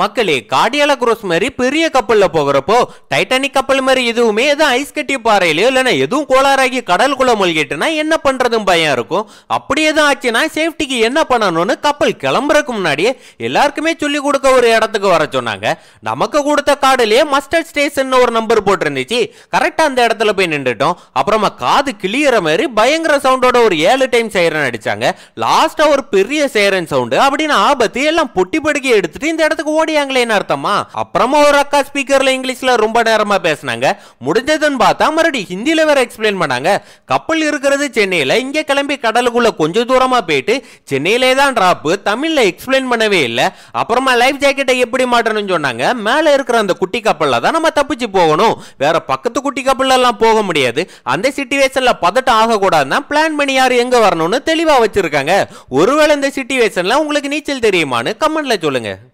மக்களே கார்டியால குரோஸ் மாதிரி பெரிய கப்பலில் போகிறப்போ டைட்டானிக் கப்பல் மாதிரி எதுவுமே எதுவும் ஐஸ் கட்டி பாறையிலையோ இல்லைனா எதுவும் கோளாறாகி கடலுக்குள்ளே மூழ்கிட்டுனா என்ன பண்ணுறதும் பயம் இருக்கும் அப்படி எதுவும் ஆச்சுன்னா சேஃப்டிக்கு என்ன பண்ணணும்னு கப்பல் கிளம்புறதுக்கு முன்னாடியே எல்லாருக்குமே சொல்லிக் கொடுக்க ஒரு இடத்துக்கு வர சொன்னாங்க நமக்கு கொடுத்த காடுலயே மஸ்டர்ட் ஸ்டேஷன் ஒரு நம்பர் போட்டிருந்துச்சு கரெக்டாக அந்த இடத்துல போய் நின்றுட்டோம் அப்புறமா காது கிளியற மாதிரி பயங்கர சவுண்டோட ஒரு ஏழு டைம் சைரன் அடிச்சாங்க லாஸ்ட்டாக ஒரு பெரிய சைரன் சவுண்டு அப்படின்னு ஆபத்து எல்லாம் பொட்டி படுக்கி எடுத்துட்டு இந்த இடத்துக்கு கன்னோடியாங்களேன்னு அர்த்தமா அப்புறமா ஒரு அக்கா ஸ்பீக்கர்ல இங்கிலீஷ்ல ரொம்ப நேரமா பேசினாங்க முடிஞ்சதுன்னு பார்த்தா மறுபடியும் ஹிந்தியில வேற எக்ஸ்பிளைன் பண்ணாங்க கப்பல் இருக்கிறது சென்னையில இங்க கிளம்பி கடலுக்குள்ள கொஞ்சம் தூரமா போயிட்டு சென்னையிலே தான் டிராப் தமிழ்ல எக்ஸ்பிளைன் பண்ணவே இல்லை அப்புறமா லைஃப் ஜாக்கெட்டை எப்படி மாட்டணும்னு சொன்னாங்க மேல இருக்கிற அந்த குட்டி கப்பல்ல தான் நம்ம தப்பிச்சு போகணும் வேற பக்கத்து குட்டி கப்பல்ல எல்லாம் போக முடியாது அந்த சிச்சுவேஷன்ல பதட்டம் ஆகக்கூடாதுன்னா பிளான் பண்ணி யார் எங்க வரணும்னு தெளிவா வச்சிருக்காங்க ஒருவேளை இந்த சிச்சுவேஷன்ல உங்களுக்கு நீச்சல் தெரியுமான்னு கமெண்ட்ல சொல்லுங்க